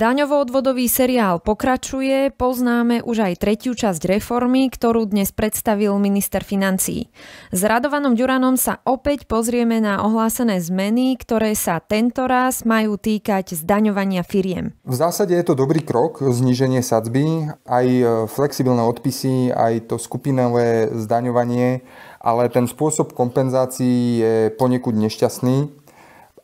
Daňovo-odvodový seriál pokračuje, poznáme už aj tretiu časť reformy, ktorú dnes predstavil minister financí. S Radovanom duranom sa opäť pozrieme na ohlásené zmeny, ktoré sa tento raz majú týkať zdaňovania firiem. V zásade je to dobrý krok, zníženie sadzby, aj e, flexibilné odpisy, aj to skupinové zdaňovanie, ale ten spôsob kompenzácií je ponekud nešťastný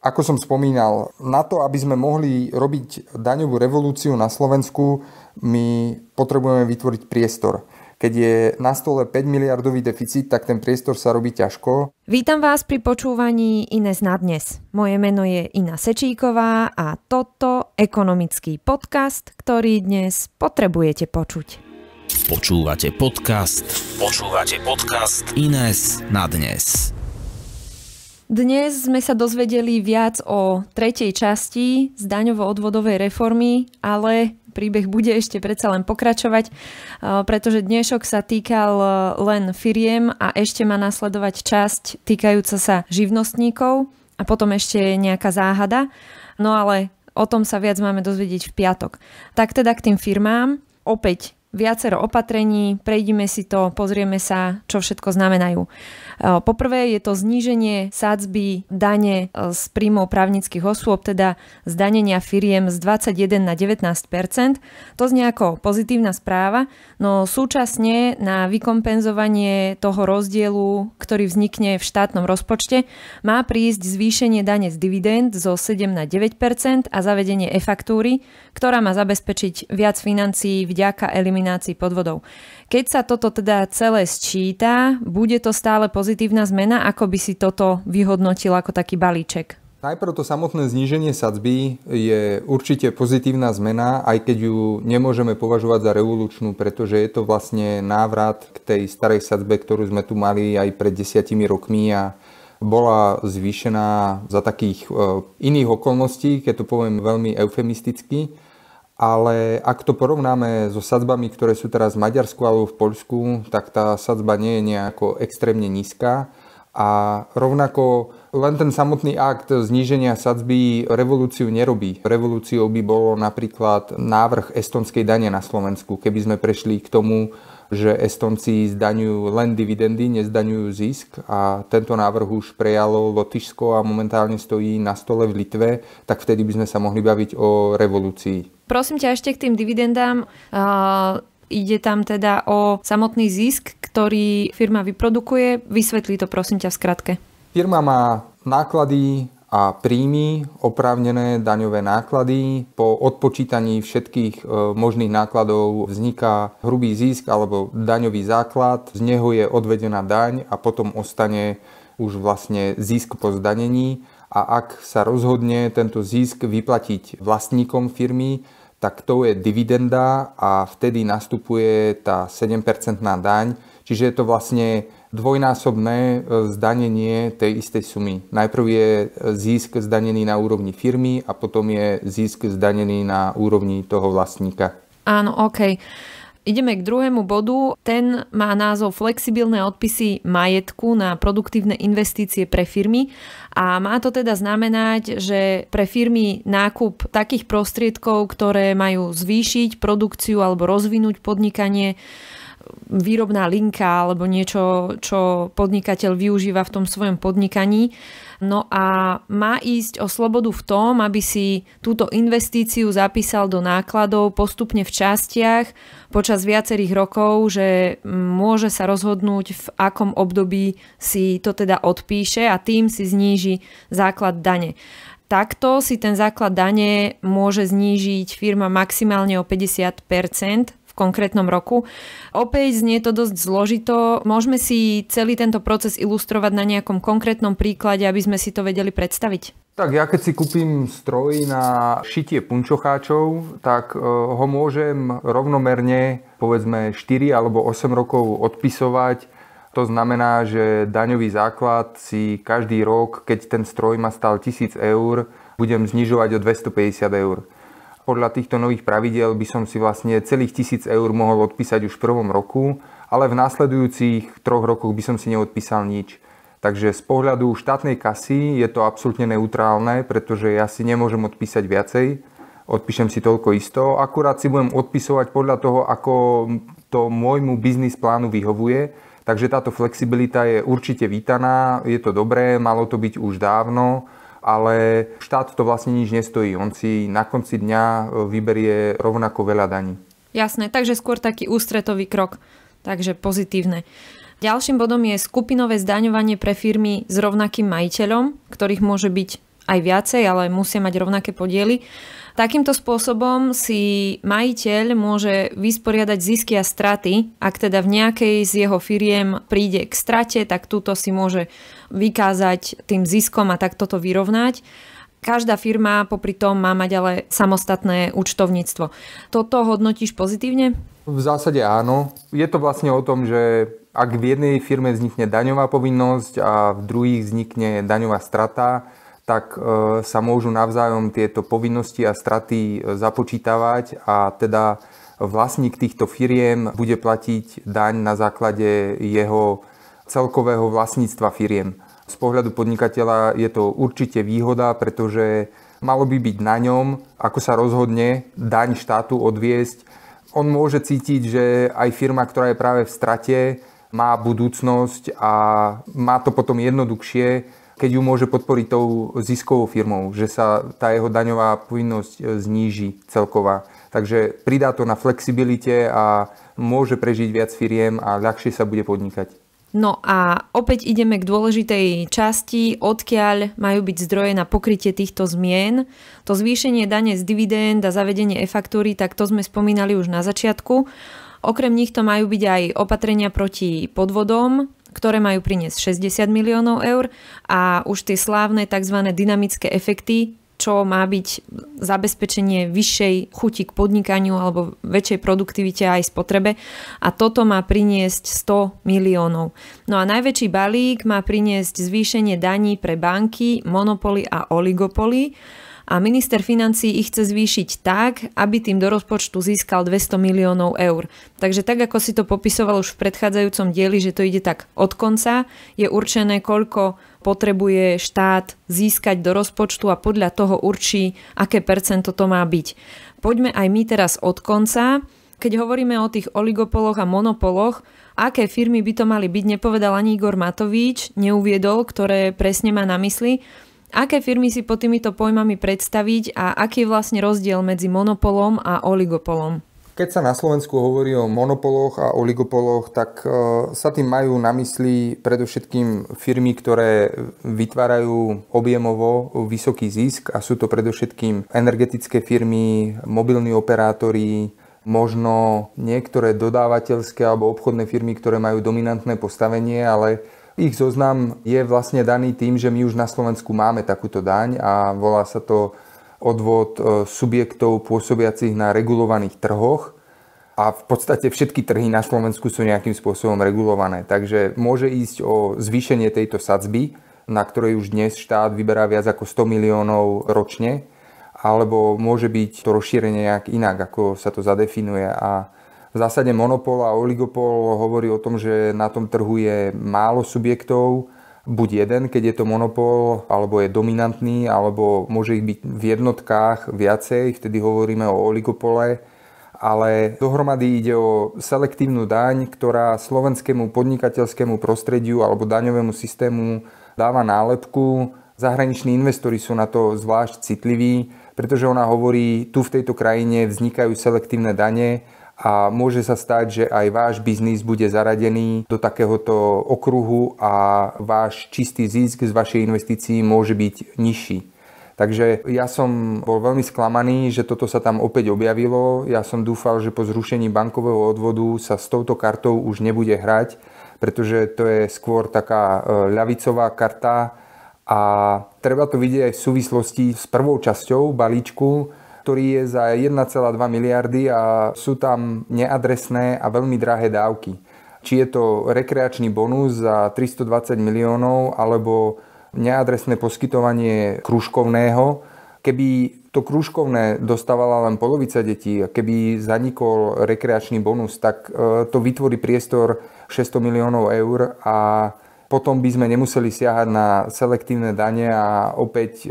ako som spomínal, na to, aby sme mohli robiť daňovú revolúciu na Slovensku, my potrebujeme vytvoriť priestor. Keď je na stole 5 miliardový deficit, tak ten priestor sa robí ťažko. Vítam vás pri počúvaní Ines na dnes. Moje meno je Ina Sečíková a toto ekonomický podcast, ktorý dnes potrebujete počuť. Počúvate podcast, počúvate podcast Ines na dnes. Dnes sme sa dozvedeli viac o tretej časti z daňovo-odvodovej reformy, ale príbeh bude ešte predsa len pokračovať, eh, pretože dnešok sa týkal eh, len firiem a ešte má nasledovať časť týkajúca sa živnostníkov a potom ešte nejaká záhada. No ale o tom sa viac máme dozvedieť v piatok. Tak teda k tým firmám. Opäť viacero opatrení, prejdime si to, pozrieme sa, čo všetko znamenajú. E, poprvé je to zníženie sádzby dane e, z príjmov právnických osôb, teda zdanenia firiem z 21 na 19 To znie ako pozitívna správa, no súčasne na vykompenzovanie toho rozdielu, ktorý vznikne v štátnom rozpočte, má prísť zvýšenie dane z dividend zo 7 na 9 a zavedenie e-faktúry, ktorá má zabezpečiť viac financií vďaka eliminácii eliminácii podvodov. Keď sa toto teda celé sčíta, bude to stále pozitívna zmena? Ako by si toto vyhodnotil ako taký balíček? Najprv to samotné zníženie sadzby je určite pozitívna zmena, aj keď ju nemôžeme považovať za revolučnú, pretože je to vlastne návrat k tej starej sadzbe, ktorú sme tu mali aj pred desiatimi rokmi a bola zvýšená za takých e, iných okolností, keď to poviem veľmi eufemisticky. Ale ak to porovnáme so sadzbami, ktoré sú teraz v Maďarsku alebo v Poľsku, tak tá sadzba nie je nejako extrémne nízka a rovnako len ten samotný akt zníženia sadzby revolúciu nerobí. Revolúciou by bolo napríklad návrh estonskej dane na Slovensku, keby sme prešli k tomu, že Estonci zdaňujú len dividendy, nezdaňujú zisk a tento návrh už prejalo Lotyšsko a momentálne stojí na stole v Litve, tak vtedy by sme sa mohli baviť o revolúcii. Prosím ťa ešte k tým dividendám. Uh Ide tam teda o samotný zisk, ktorý firma vyprodukuje. Vysvetlí to prosím ťa v skratke. Firma má náklady a príjmy, oprávnené daňové náklady. Po odpočítaní všetkých e, možných nákladov vzniká hrubý zisk alebo daňový základ, z neho je odvedená daň a potom ostane už vlastne zisk po zdanení a ak sa rozhodne tento zisk vyplatiť vlastníkom firmy, tak to je dividenda a vtedy nastupuje tá 7-percentná daň, čiže je to vlastne dvojnásobné e, zdanenie tej istej sumy. Najprv je zisk zdanený na úrovni firmy a potom je zisk zdanený na úrovni toho vlastníka. Áno, OK. Ideme k druhému bodu. Ten má názov Flexibilné odpisy majetku na produktívne investície pre firmy a má to teda znamenať, že pre firmy nákup takých prostriedkov, ktoré majú zvýšiť produkciu alebo rozvinúť podnikanie, výrobná linka alebo niečo, čo podnikateľ využíva v tom svojom podnikaní, No a má ísť o slobodu v tom, aby si túto investíciu zapísal do nákladov postupne v častiach počas viacerých rokov, že môže sa rozhodnúť, v akom období si to teda odpíše a tým si zníži základ dane. Takto si ten základ dane môže znížiť firma maximálne o 50 konkrétnom roku. Opäť znie to dosť zložito. Môžeme si celý tento proces ilustrovať na nejakom konkrétnom príklade, aby sme si to vedeli predstaviť? Tak ja keď si kúpim stroj na šitie punčocháčov, tak e, ho môžem rovnomerne povedzme 4 alebo 8 rokov odpisovať. To znamená, že daňový základ si každý rok, keď ten stroj ma stal 1000 eur, budem znižovať o 250 eur podľa týchto nových pravidel by som si vlastne celých 1000 eur mohol odpísať už v prvom roku, ale v následujúcich troch rokoch by som si neodpísal nič. Takže z pohľadu štátnej kasy je to absolútne neutrálne, pretože ja si nemôžem odpísať viacej, odpíšem si toľko isto, akurát si budem odpisovať podľa toho, ako to môjmu biznis plánu vyhovuje, takže táto flexibilita je určite vítaná, je to dobré, malo to byť už dávno, ale štát to vlastne nič nestojí. On si na konci dňa e, vyberie rovnako veľa daní. Jasné, takže skôr taký ústretový krok. Takže pozitívne. Ďalším bodom je skupinové zdaňovanie pre firmy s rovnakým majiteľom, ktorých môže byť aj viacej, ale musia mať rovnaké podiely. Takýmto spôsobom si majiteľ môže vysporiadať zisky a straty. Ak teda v nejakej z jeho firiem príde k strate, tak túto si môže vykázať tým ziskom a takto to vyrovnať. Každá firma popri tom má mať ale samostatné účtovníctvo. Toto hodnotíš pozitívne? V zásade áno. Je to vlastne o tom, že ak v jednej firme vznikne daňová povinnosť a v druhých vznikne daňová strata, tak e, sa môžu navzájom tieto povinnosti a straty e, započítavať a teda vlastník týchto firiem bude platiť daň na základe jeho celkového vlastníctva firiem. Z pohľadu podnikateľa je to určite výhoda, pretože malo by byť na ňom, ako sa rozhodne daň štátu odviesť. On môže cítiť, že aj firma, ktorá je práve v strate, má budúcnosť a má to potom jednoduchšie keď ju môže podporiť tou ziskovou firmou, že sa tá jeho daňová povinnosť e, zníži celková. Takže pridá to na flexibilite a môže prežiť viac firiem a ľahšie sa bude podnikať. No a opäť ideme k dôležitej časti, odkiaľ majú byť zdroje na pokrytie týchto zmien. To zvýšenie dane z dividend a zavedenie e-faktúry, tak to sme spomínali už na začiatku. Okrem nich to majú byť aj opatrenia proti podvodom, ktoré majú priniesť 60 miliónov eur a už tie slávne tzv. dynamické efekty, čo má byť zabezpečenie vyššej chuti k podnikaniu alebo väčšej produktivite aj spotrebe a toto má priniesť 100 miliónov. No a najväčší balík má priniesť zvýšenie daní pre banky, monopoly a oligopoly a minister financií ich chce zvýšiť tak, aby tým do rozpočtu získal 200 miliónov eur. Takže tak, ako si to popisoval už v predchádzajúcom dieli, že to ide tak od konca, je určené, koľko potrebuje štát získať do rozpočtu a podľa toho určí, aké percento to má byť. Poďme aj my teraz od konca. Keď hovoríme o tých oligopoloch a monopoloch, aké firmy by to mali byť, nepovedal ani Igor Matovič, neuviedol, ktoré presne má na mysli. Aké firmy si pod týmito pojmami predstaviť a aký je vlastne rozdiel medzi monopolom a oligopolom? Keď sa na Slovensku hovorí o monopoloch a oligopoloch, tak e, sa tým majú na mysli predovšetkým firmy, ktoré vytvárajú objemovo vysoký zisk a sú to predovšetkým energetické firmy, mobilní operátori, možno niektoré dodávateľské alebo obchodné firmy, ktoré majú dominantné postavenie, ale ich zoznam je vlastne daný tým, že my už na Slovensku máme takúto daň a volá sa to odvod e, subjektov pôsobiacich na regulovaných trhoch a v podstate všetky trhy na Slovensku sú nejakým spôsobom regulované. Takže môže ísť o zvýšenie tejto sadzby, na ktorej už dnes štát vyberá viac ako 100 miliónov ročne, alebo môže byť to rozšírenie nejak inak, ako sa to zadefinuje a v zásade monopol a oligopol hovorí o tom, že na tom trhu je málo subjektov, buď jeden, keď je to monopol, alebo je dominantný, alebo môže ich byť v jednotkách viacej, vtedy hovoríme o oligopole, ale dohromady ide o selektívnu daň, ktorá slovenskému podnikateľskému prostrediu alebo daňovému systému dáva nálepku. Zahraniční investori sú na to zvlášť citliví, pretože ona hovorí, tu v tejto krajine vznikajú selektívne dane, a môže sa stať, že aj váš biznis bude zaradený do takéhoto okruhu a váš čistý zisk z vašej investícií môže byť nižší. Takže ja som bol veľmi sklamaný, že toto sa tam opäť objavilo. Ja som dúfal, že po zrušení bankového odvodu sa s touto kartou už nebude hrať, pretože to je skôr taká e, ľavicová karta a treba to vidieť aj v súvislosti s prvou časťou balíčku, ktorý je za 1,2 miliardy a sú tam neadresné a veľmi drahé dávky. Či je to rekreačný bonus za 320 miliónov alebo neadresné poskytovanie kružkovného. Keby to kružkovné dostávala len polovica detí a keby zanikol rekreačný bonus, tak e, to vytvorí priestor 600 miliónov eur a potom by sme nemuseli siahať na selektívne dane a opäť eh,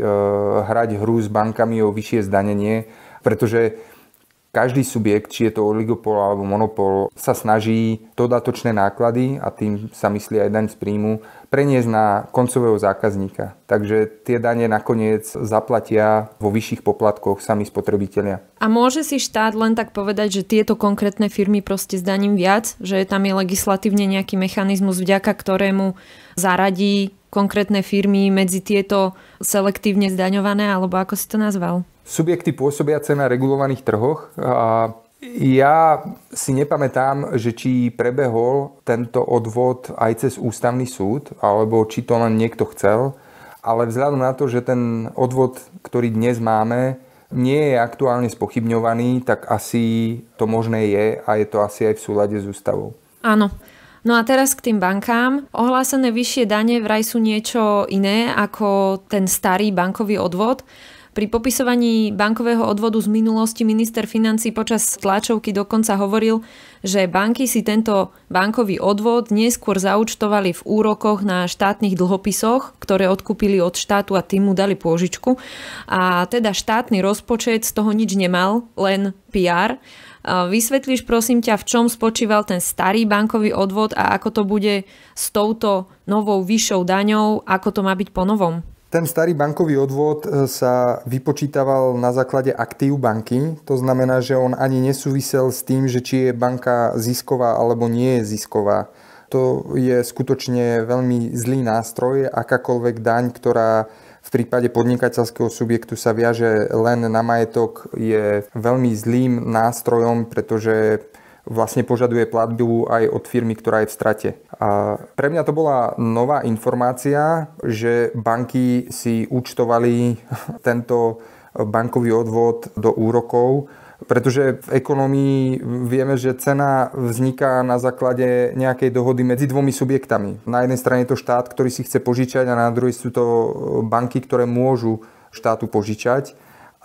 hrať hru s bankami o vyššie zdanenie, pretože každý subjekt, či je to oligopol alebo monopol, sa snaží dodatočné náklady a tým sa myslí aj daň z príjmu preniesť na koncového zákazníka. Takže tie dane nakoniec zaplatia vo vyšších poplatkoch sami spotrebitelia. A môže si štát len tak povedať, že tieto konkrétne firmy proste zdaním viac, že tam je legislatívne nejaký mechanizmus, vďaka ktorému zaradí konkrétne firmy medzi tieto selektívne zdaňované, alebo ako si to nazval? subjekty pôsobiace na regulovaných trhoch. A ja si nepamätám, že či prebehol tento odvod aj cez ústavný súd, alebo či to len niekto chcel, ale vzhľadom na to, že ten odvod, ktorý dnes máme, nie je aktuálne spochybňovaný, tak asi to možné je a je to asi aj v súlade s ústavou. Áno. No a teraz k tým bankám. Ohlásené vyššie dane vraj sú niečo iné ako ten starý bankový odvod. Pri popisovaní bankového odvodu z minulosti minister financí počas tlačovky dokonca hovoril, že banky si tento bankový odvod neskôr zaučtovali v úrokoch na štátnych dlhopisoch, ktoré odkúpili od štátu a tým mu dali pôžičku. A teda štátny rozpočet z toho nič nemal, len PR. Vysvetlíš prosím ťa, v čom spočíval ten starý bankový odvod a ako to bude s touto novou vyššou daňou, ako to má byť po novom? Ten starý bankový odvod e, sa vypočítaval na základe aktív banky, to znamená, že on ani nesúvisel s tým, že či je banka zisková alebo nie je zisková. To je skutočne veľmi zlý nástroj, akákoľvek daň, ktorá v prípade podnikateľského subjektu sa viaže len na majetok, je veľmi zlým nástrojom, pretože vlastne požaduje platbu aj od firmy, ktorá je v strate. A pre mňa to bola nová informácia, že banky si účtovali tento bankový odvod do úrokov, pretože v ekonomii vieme, že cena vzniká na základe nejakej dohody medzi dvomi subjektami. Na jednej strane je to štát, ktorý si chce požičať a na druhej sú to banky, ktoré môžu štátu požičať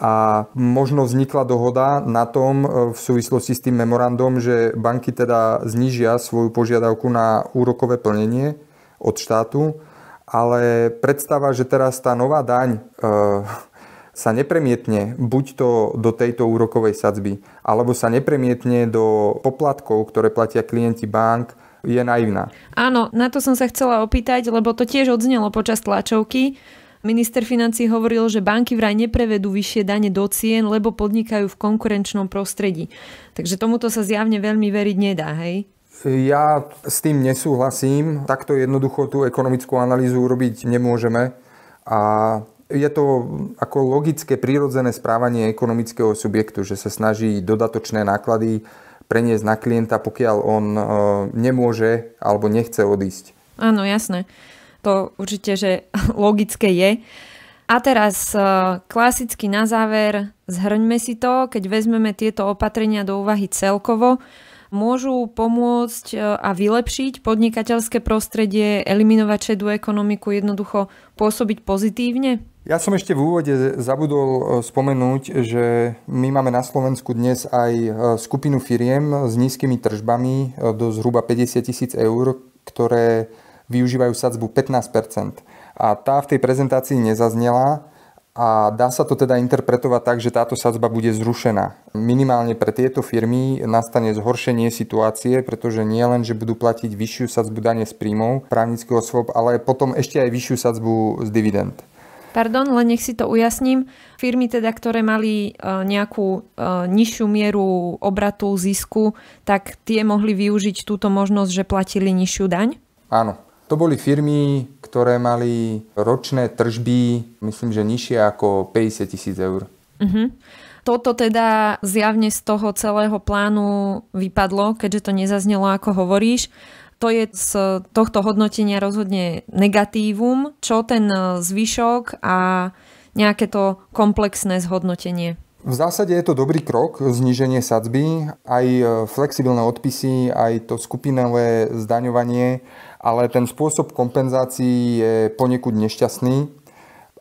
a možno vznikla dohoda na tom e, v súvislosti s tým memorandom, že banky teda znížia svoju požiadavku na úrokové plnenie od štátu, ale predstava, že teraz tá nová daň e, sa nepremietne buď to do tejto úrokovej sadzby, alebo sa nepremietne do poplatkov, ktoré platia klienti bank, je naivná. Áno, na to som sa chcela opýtať, lebo to tiež odznelo počas tlačovky Minister financí hovoril, že banky vraj neprevedú vyššie dane do cien, lebo podnikajú v konkurenčnom prostredí. Takže tomuto sa zjavne veľmi veriť nedá, hej? Ja s tým nesúhlasím. Takto jednoducho tú ekonomickú analýzu urobiť nemôžeme. A je to ako logické, prírodzené správanie ekonomického subjektu, že sa snaží dodatočné náklady preniesť na klienta, pokiaľ on e, nemôže alebo nechce odísť. Áno, jasné. To určite, že logické je. A teraz e, klasicky na záver zhrňme si to, keď vezmeme tieto opatrenia do úvahy celkovo, môžu pomôcť e, a vylepšiť podnikateľské prostredie, eliminovať šedú ekonomiku, jednoducho pôsobiť pozitívne? Ja som ešte v úvode zabudol e, spomenúť, že my máme na Slovensku dnes aj skupinu firiem s nízkymi tržbami do zhruba 50 tisíc eur, ktoré využívajú sadzbu 15%. A tá v tej prezentácii nezaznela a dá sa to teda interpretovať tak, že táto sadzba bude zrušená. Minimálne pre tieto firmy nastane zhoršenie situácie, pretože nie len, že budú platiť vyššiu sadzbu dane z príjmov právnických osôb, ale potom ešte aj vyššiu sadzbu z dividend. Pardon, len nech si to ujasním. Firmy teda, ktoré mali e, nejakú e, nižšiu mieru obratu, zisku, tak tie mohli využiť túto možnosť, že platili nižšiu daň? Áno. To boli firmy, ktoré mali ročné tržby, myslím, že nižšie ako 50 tisíc eur. Mm-hmm. Toto teda zjavne z toho celého plánu vypadlo, keďže to nezaznelo, ako hovoríš. To je z tohto hodnotenia rozhodne negatívum. Čo ten zvyšok a nejaké to komplexné zhodnotenie? V zásade je to dobrý krok, zníženie sadzby, aj e, flexibilné odpisy, aj to skupinové zdaňovanie ale ten spôsob kompenzácií je ponekud nešťastný.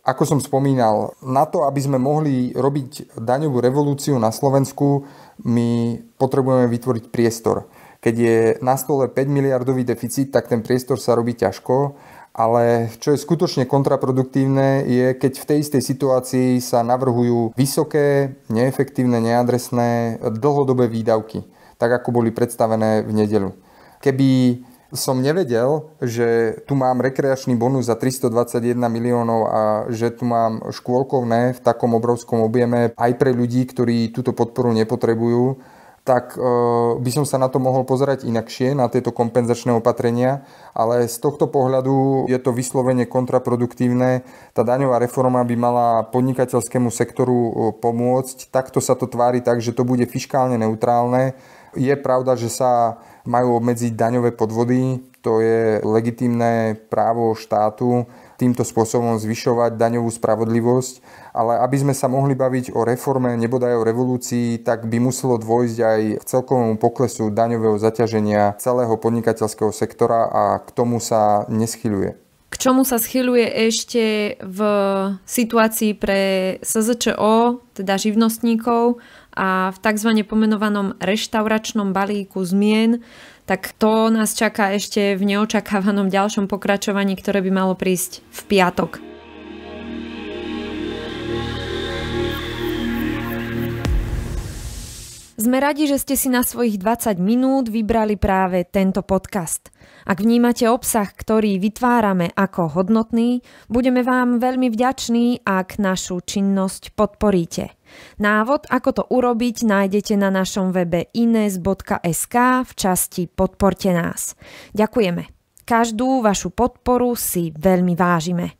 Ako som spomínal, na to, aby sme mohli robiť daňovú revolúciu na Slovensku, my potrebujeme vytvoriť priestor. Keď je na stole 5 miliardový deficit, tak ten priestor sa robí ťažko, ale čo je skutočne kontraproduktívne, je keď v tej istej situácii sa navrhujú vysoké, neefektívne, neadresné dlhodobé výdavky, tak ako boli predstavené v nedelu. Keby som nevedel, že tu mám rekreačný bonus za 321 miliónov a že tu mám škôlkovné v takom obrovskom objeme aj pre ľudí, ktorí túto podporu nepotrebujú tak e, by som sa na to mohol pozerať inakšie, na tieto kompenzačné opatrenia, ale z tohto pohľadu je to vyslovene kontraproduktívne. Tá daňová reforma by mala podnikateľskému sektoru e, pomôcť. Takto sa to tvári tak, že to bude fiskálne neutrálne. Je pravda, že sa majú obmedziť daňové podvody, to je legitimné právo štátu týmto spôsobom zvyšovať daňovú spravodlivosť, ale aby sme sa mohli baviť o reforme, nebodaj o revolúcii, tak by muselo dôjsť aj k celkovému poklesu daňového zaťaženia celého podnikateľského sektora a k tomu sa neschyľuje k čomu sa schyluje ešte v situácii pre SZČO, teda živnostníkov a v tzv. pomenovanom reštauračnom balíku zmien, tak to nás čaká ešte v neočakávanom ďalšom pokračovaní, ktoré by malo prísť v piatok. Sme radi, že ste si na svojich 20 minút vybrali práve tento podcast. Ak vnímate obsah, ktorý vytvárame ako hodnotný, budeme vám veľmi vďační, ak našu činnosť podporíte. Návod, ako to urobiť, nájdete na našom webe ines.sk v časti Podporte nás. Ďakujeme. Každú vašu podporu si veľmi vážime.